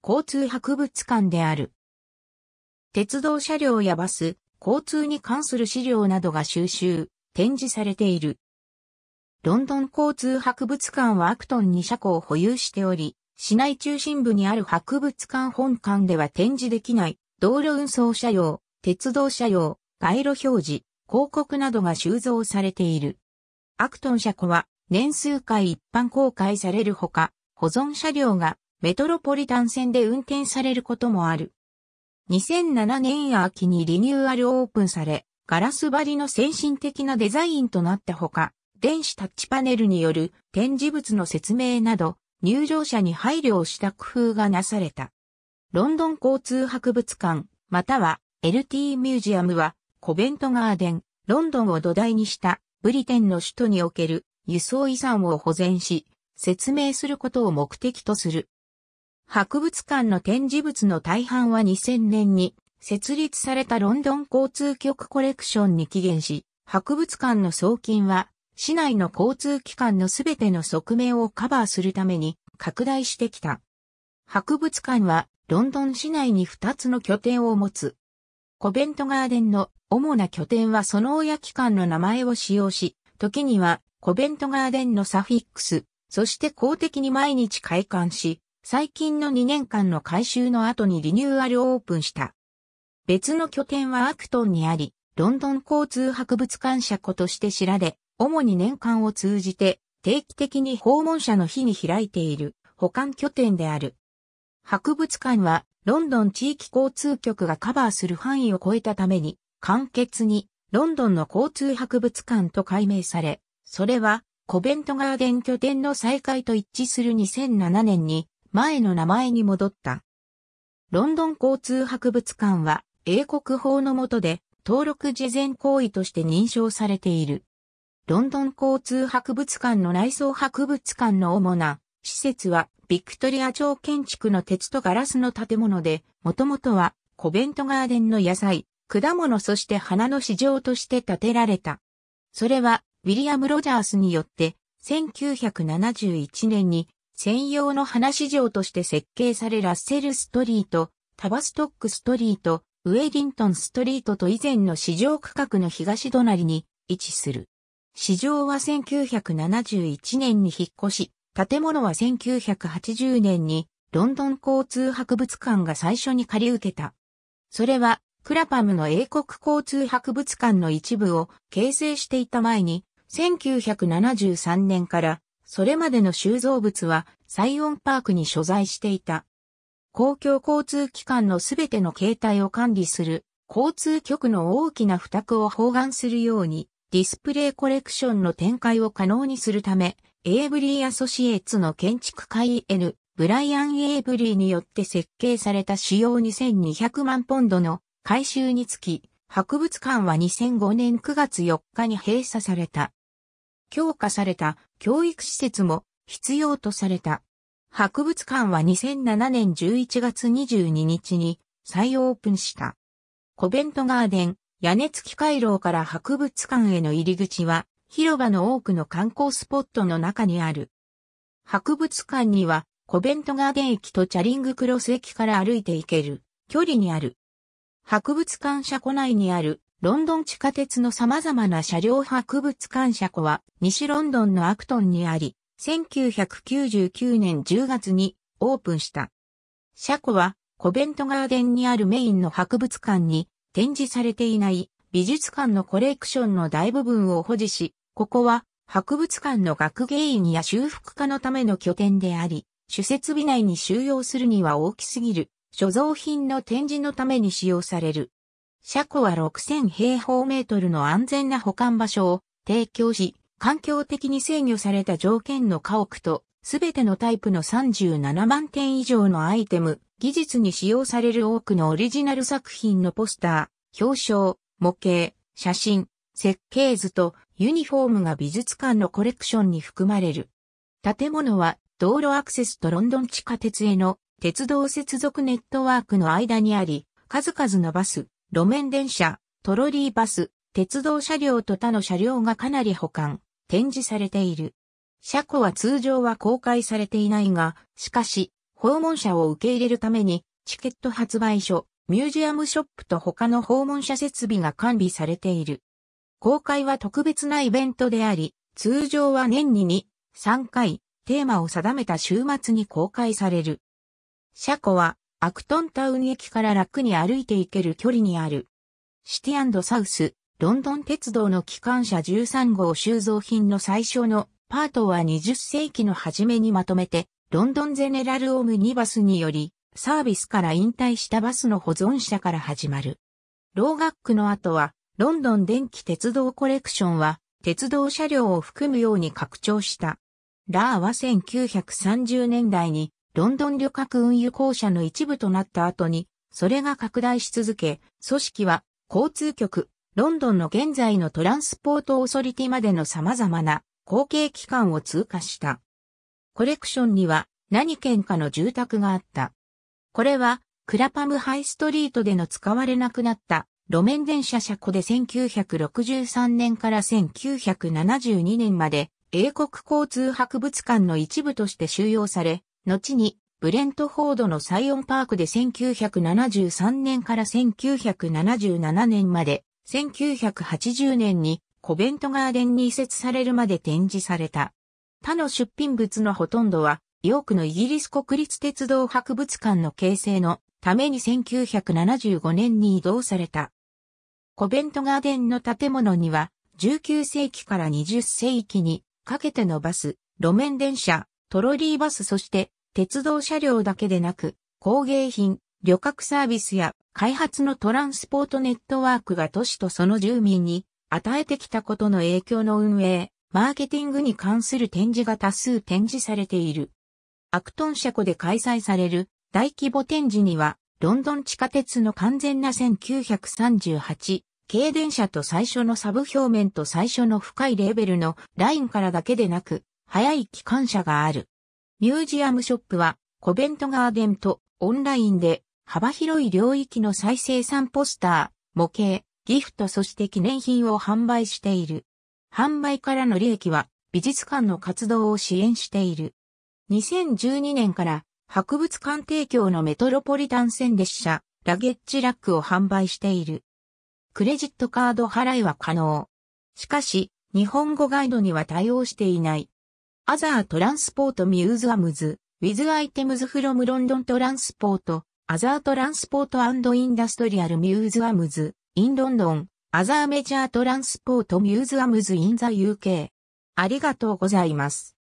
交通博物館である。鉄道車両やバス、交通に関する資料などが収集、展示されている。ロンドン交通博物館はアクトンに車庫を保有しており、市内中心部にある博物館本館では展示できない道路運送車両、鉄道車両、街路表示、広告などが収蔵されている。アクトン車庫は年数回一般公開されるほか、保存車両がメトロポリタン線で運転されることもある。2007年秋にリニューアルオープンされ、ガラス張りの先進的なデザインとなったほか、電子タッチパネルによる展示物の説明など、入場者に配慮をした工夫がなされた。ロンドン交通博物館、または LT ミュージアムは、コベントガーデン、ロンドンを土台にしたブリテンの首都における輸送遺産を保全し、説明することを目的とする。博物館の展示物の大半は2000年に設立されたロンドン交通局コレクションに起源し、博物館の送金は市内の交通機関のすべての側面をカバーするために拡大してきた。博物館はロンドン市内に2つの拠点を持つ。コベントガーデンの主な拠点はその親機関の名前を使用し、時にはコベントガーデンのサフィックス、そして公的に毎日開館し、最近の2年間の改修の後にリニューアルオープンした。別の拠点はアクトンにあり、ロンドン交通博物館社庫として知られ、主に年間を通じて定期的に訪問者の日に開いている保管拠点である。博物館はロンドン地域交通局がカバーする範囲を超えたために、簡潔にロンドンの交通博物館と改名され、それはコベントガーデン拠点の再開と一致する2007年に前の名前に戻った。ロンドン交通博物館は英国法の下で登録事前行為として認証されている。ロンドン交通博物館の内装博物館の主な施設はビクトリア町建築の鉄とガラスの建物で、もともとはコベントガーデンの野菜、果物そして花の市場として建てられた。それはウィリアム・ロジャースによって1971年に専用の花市場として設計されラッセルストリート、タバストックストリート、ウェリントンストリートと以前の市場区画の東隣に位置する。市場は1971年に引っ越し、建物は1980年にロンドン交通博物館が最初に借り受けた。それはクラパムの英国交通博物館の一部を形成していた前に1973年からそれまでの収蔵物はサイオンパークに所在していた。公共交通機関のすべての携帯を管理する交通局の大きな付託を包含するようにディスプレイコレクションの展開を可能にするため、エイブリー・アソシエーツの建築家 E.N. ブライアン・エイブリーによって設計された主要2200万ポンドの回収につき、博物館は2005年9月4日に閉鎖された。強化された教育施設も必要とされた。博物館は2007年11月22日に再オープンした。コベントガーデン、屋根付き回廊から博物館への入り口は広場の多くの観光スポットの中にある。博物館にはコベントガーデン駅とチャリングクロス駅から歩いて行ける距離にある。博物館車庫内にあるロンドン地下鉄の様々な車両博物館車庫は西ロンドンのアクトンにあり、1999年10月にオープンした。車庫はコベントガーデンにあるメインの博物館に展示されていない美術館のコレクションの大部分を保持し、ここは博物館の学芸員や修復家のための拠点であり、主設備内に収容するには大きすぎる所蔵品の展示のために使用される。車庫は6000平方メートルの安全な保管場所を提供し、環境的に制御された条件の家屋と、すべてのタイプの37万点以上のアイテム、技術に使用される多くのオリジナル作品のポスター、表彰、模型、写真、設計図とユニフォームが美術館のコレクションに含まれる。建物は道路アクセスとロンドン地下鉄への鉄道接続ネットワークの間にあり、数々のバス、路面電車、トロリーバス、鉄道車両と他の車両がかなり保管、展示されている。車庫は通常は公開されていないが、しかし、訪問者を受け入れるために、チケット発売所、ミュージアムショップと他の訪問者設備が完備されている。公開は特別なイベントであり、通常は年に2、3回、テーマを定めた週末に公開される。車庫はアクトンタウン駅から楽に歩いて行ける距離にある。シティサウス、ロンドン鉄道の機関車13号収蔵品の最初のパートは20世紀の初めにまとめて、ロンドンゼネラルオムニバスにより、サービスから引退したバスの保存者から始まる。ローガックの後は、ロンドン電気鉄道コレクションは、鉄道車両を含むように拡張した。ラーは1930年代にロンドン旅客運輸公社の一部となった後に、それが拡大し続け、組織は交通局、ロンドンの現在のトランスポートオーソリティまでの様々な後継機関を通過した。コレクションには何県かの住宅があった。これはクラパムハイストリートでの使われなくなった路面電車車庫で1963年から1972年まで英国交通博物館の一部として収容され、後にブレントフォードのサイオンパークで1973年から1977年まで、1980年にコベントガーデンに移設されるまで展示された。他の出品物のほとんどは、ヨークのイギリス国立鉄道博物館の形成のために1975年に移動された。コベントガーデンの建物には、19世紀から20世紀にかけてのバス、路面電車、トロリーバスそして鉄道車両だけでなく、工芸品、旅客サービスや開発のトランスポートネットワークが都市とその住民に与えてきたことの影響の運営、マーケティングに関する展示が多数展示されている。アクトン車庫で開催される大規模展示には、ロンドン地下鉄の完全な1938、軽電車と最初のサブ表面と最初の深いレーベルのラインからだけでなく、速い機関車がある。ミュージアムショップは、コベントガーデンとオンラインで幅広い領域の再生産ポスター、模型、ギフトそして記念品を販売している。販売からの利益は美術館の活動を支援している。2012年から博物館提供のメトロポリタン線列車、ラゲッジラックを販売している。クレジットカード払いは可能。しかし、日本語ガイドには対応していない。アザートランスポートミューズアムズ、ウィズアイテムズフロムロンドントランスポート、アザートランスポートアンドインダストリアルミューズアムズ、インロンドン、アザーメジャートランスポートミューズアムズインザ UK。ありがとうございます。